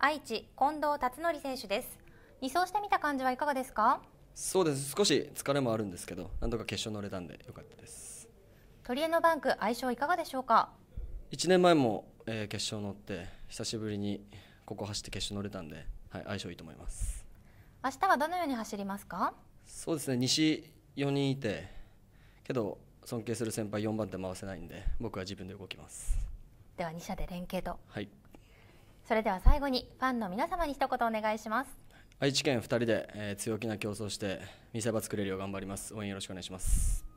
愛知近藤辰則選手です2走してみた感じはいかがですかそうです少し疲れもあるんですけどなんとか決勝乗れたんでよかったですトリエのバンク相性いかがでしょうか1年前も、えー、決勝乗って久しぶりにここ走って決勝乗れたんで、はい、相性いいと思います明日はどのように走りますかそうですね西4人いてけど尊敬する先輩4番手回せないんで僕は自分で動きますでは2社で連携とはいそれでは最後にファンの皆様に一言お願いします愛知県2人で、えー、強気な競争して見せ場作れるよう頑張ります応援よろしくお願いします